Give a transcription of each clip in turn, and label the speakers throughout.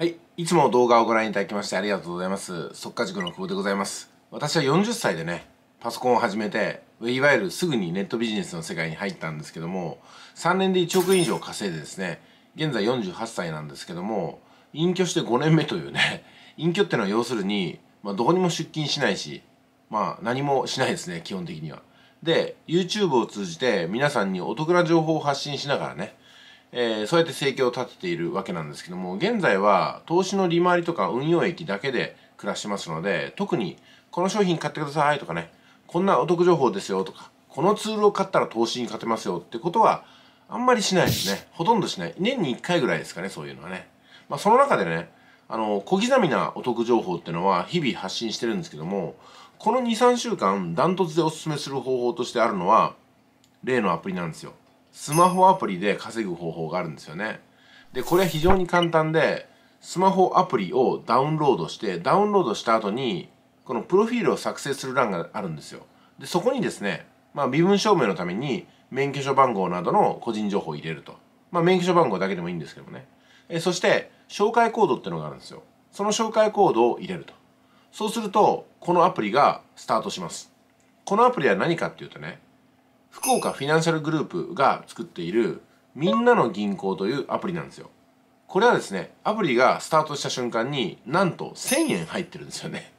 Speaker 1: はい。いつも動画をご覧いただきましてありがとうございます。速稼塾の久保でございます。私は40歳でね、パソコンを始めて、いわゆるすぐにネットビジネスの世界に入ったんですけども、3年で1億円以上稼いでですね、現在48歳なんですけども、隠居して5年目というね、隠居ってのは要するに、まあ、どこにも出勤しないし、まあ何もしないですね、基本的には。で、YouTube を通じて皆さんにお得な情報を発信しながらね、えー、そうやって生計を立てているわけなんですけども現在は投資の利回りとか運用益だけで暮らしてますので特にこの商品買ってくださいとかねこんなお得情報ですよとかこのツールを買ったら投資に勝てますよってことはあんまりしないですねほとんどしない年に1回ぐらいですかねそういうのはねまあその中でねあの小刻みなお得情報っていうのは日々発信してるんですけどもこの23週間ダントツでおすすめする方法としてあるのは例のアプリなんですよスマホアプリで稼ぐ方法があるんですよねでこれは非常に簡単でスマホアプリをダウンロードしてダウンロードした後にこのプロフィールを作成する欄があるんですよでそこにですね、まあ、身分証明のために免許証番号などの個人情報を入れると、まあ、免許証番号だけでもいいんですけどもねえそして紹介コードってのがあるんですよその紹介コードを入れるとそうするとこのアプリがスタートしますこのアプリは何かっていうとね福岡フィナンシャルグループが作っているみんなの銀行というアプリなんですよこれはですねアプリがスタートした瞬間になんと1000円入ってるんですよね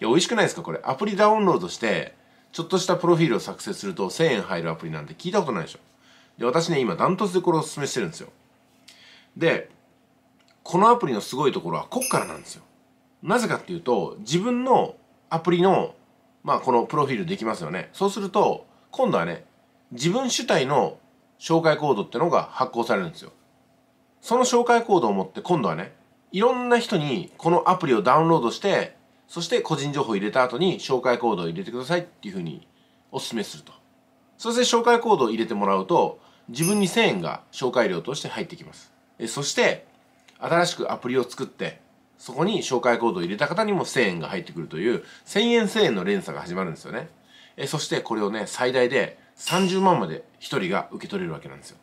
Speaker 1: いや美味しくないですかこれアプリダウンロードしてちょっとしたプロフィールを作成すると1000円入るアプリなんて聞いたことないでしょで私ね今ダントツでこれをお勧めしてるんですよでこのアプリのすごいところはこっからなんですよなぜかっていうと自分のアプリのまあこのプロフィールできますよねそうすると今度はね、自分主体の紹介コードってのが発行されるんですよ。その紹介コードを持って今度はね、いろんな人にこのアプリをダウンロードして、そして個人情報を入れた後に紹介コードを入れてくださいっていうふうにお勧めすると。そして紹介コードを入れてもらうと、自分に1000円が紹介料として入ってきます。そして、新しくアプリを作って、そこに紹介コードを入れた方にも1000円が入ってくるという、1000円1000円の連鎖が始まるんですよね。えそしてこれをね最大で30万まで1人が受け取れるわけなんですよ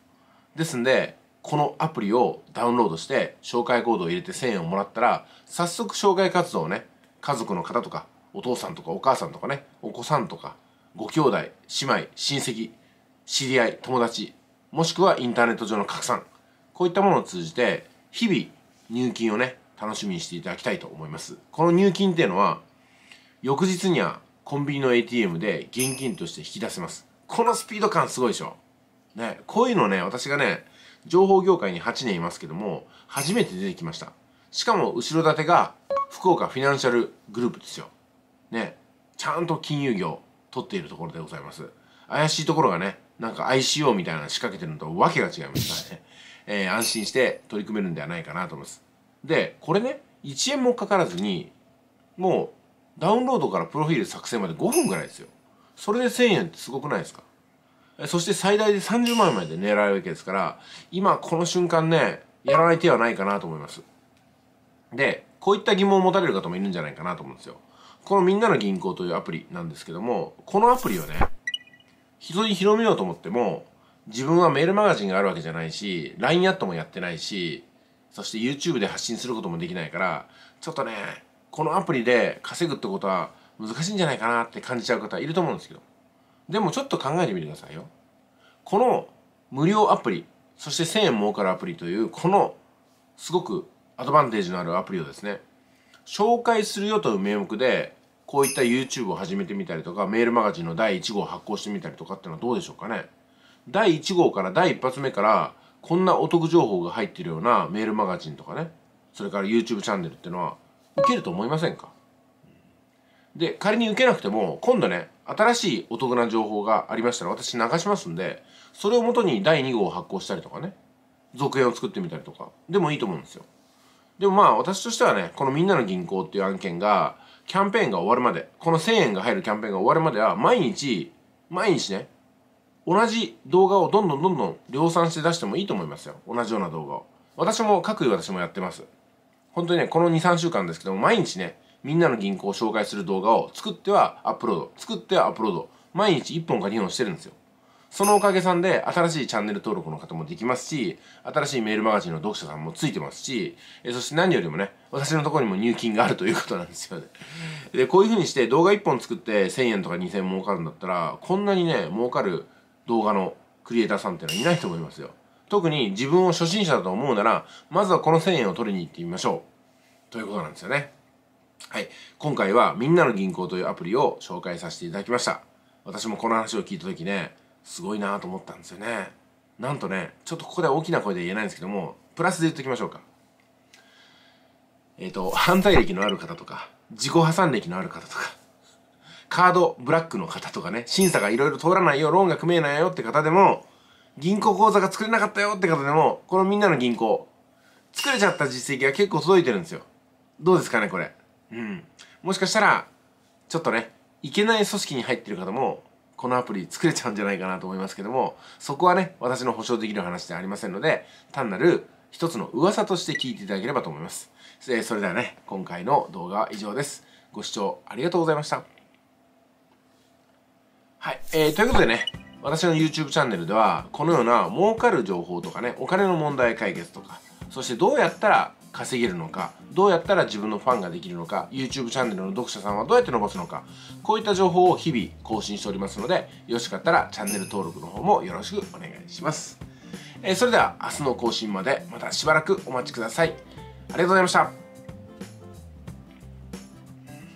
Speaker 1: ですんでこのアプリをダウンロードして紹介コードを入れて1000円をもらったら早速紹介活動をね家族の方とかお父さんとかお母さんとかねお子さんとかご兄弟姉妹親戚知り合い友達もしくはインターネット上の拡散こういったものを通じて日々入金をね楽しみにしていただきたいと思いますこの入金っていうのは翌日にはコンビニの ATM で現金として引き出せますこのスピード感すごいでしょねこういうのね私がね情報業界に8年いますけども初めて出てきましたしかも後ろ盾が福岡フィナンシャルグループですよねちゃんと金融業取っているところでございます怪しいところがねなんか ICO みたいなの仕掛けてるのとわけが違いますからね、えー、安心して取り組めるんではないかなと思いますでこれね1円もかからずにもうダウンロードからプロフィール作成まで5分ぐらいですよそれで1000円ってすごくないですかそして最大で30万円まで狙えるわけですから今この瞬間ねやらない手はないかなと思いますでこういった疑問を持たれる方もいるんじゃないかなと思うんですよこのみんなの銀行というアプリなんですけどもこのアプリをね人に広めようと思っても自分はメールマガジンがあるわけじゃないし LINE アットもやってないしそして YouTube で発信することもできないからちょっとねこのアプリで稼ぐってことは難しいんじゃないかなって感じちゃう方いると思うんですけどでもちょっと考えてみてくださいよこの無料アプリそして1000円儲かるアプリというこのすごくアドバンテージのあるアプリをですね紹介するよという名目でこういった YouTube を始めてみたりとかメールマガジンの第1号を発行してみたりとかっていうのはどうでしょうかね第1号から第1発目からこんなお得情報が入ってるようなメールマガジンとかねそれから YouTube チャンネルっていうのは受けると思いませんかで、仮に受けなくても、今度ね、新しいお得な情報がありましたら私流しますんで、それをもとに第2号を発行したりとかね、続編を作ってみたりとか、でもいいと思うんですよ。でもまあ私としてはね、このみんなの銀行っていう案件が、キャンペーンが終わるまで、この1000円が入るキャンペーンが終わるまでは、毎日、毎日ね、同じ動画をどんどんどんどん量産して出してもいいと思いますよ。同じような動画を。私も、各位私もやってます。本当にね、この2、3週間ですけども、毎日ね、みんなの銀行を紹介する動画を作ってはアップロード、作ってはアップロード、毎日1本か2本してるんですよ。そのおかげさんで、新しいチャンネル登録の方もできますし、新しいメールマガジンの読者さんもついてますし、えそして何よりもね、私のところにも入金があるということなんですよね。で、こういう風にして動画1本作って1000円とか2000円儲かるんだったら、こんなにね、儲かる動画のクリエイターさんっていうのはいないと思いますよ。特に自分を初心者だと思うなら、まずはこの1000円を取りに行ってみましょう。ということなんですよね。はい。今回はみんなの銀行というアプリを紹介させていただきました。私もこの話を聞いた時ね、すごいなと思ったんですよね。なんとね、ちょっとここで大きな声で言えないんですけども、プラスで言っときましょうか。えっ、ー、と、犯罪歴のある方とか、自己破産歴のある方とか、カードブラックの方とかね、審査がいろいろ通らないよ、ローンが組めないよって方でも、銀行口座が作れなかったよって方でも、このみんなの銀行、作れちゃった実績が結構届いてるんですよ。どうですかね、これ。うん。もしかしたら、ちょっとね、いけない組織に入ってる方も、このアプリ作れちゃうんじゃないかなと思いますけども、そこはね、私の保証できる話ではありませんので、単なる一つの噂として聞いていただければと思います。えそれではね、今回の動画は以上です。ご視聴ありがとうございました。はい、えー、ということでね、私の YouTube チャンネルではこのような儲かる情報とかねお金の問題解決とかそしてどうやったら稼げるのかどうやったら自分のファンができるのか YouTube チャンネルの読者さんはどうやって伸ばすのかこういった情報を日々更新しておりますのでよろしかったらチャンネル登録の方もよろしくお願いします、えー、それでは明日の更新までまたしばらくお待ちくださいありがとうございました